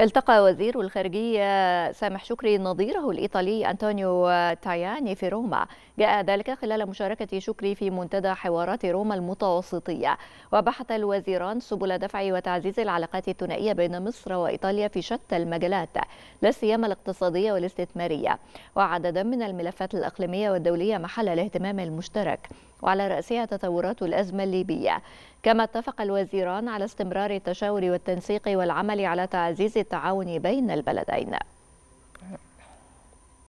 التقى وزير الخارجية سامح شكري نظيره الإيطالي أنطونيو تاياني في روما جاء ذلك خلال مشاركة شكري في منتدى حوارات روما المتوسطية وبحث الوزيران سبل دفع وتعزيز العلاقات الثنائية بين مصر وإيطاليا في شتى المجالات لا سيما الاقتصادية والاستثمارية وعددا من الملفات الإقليمية والدولية محل الاهتمام المشترك وعلى رأسها تطورات الأزمة الليبية كما اتفق الوزيران على استمرار التشاور والتنسيق والعمل على تعزيز التعاون بين البلدين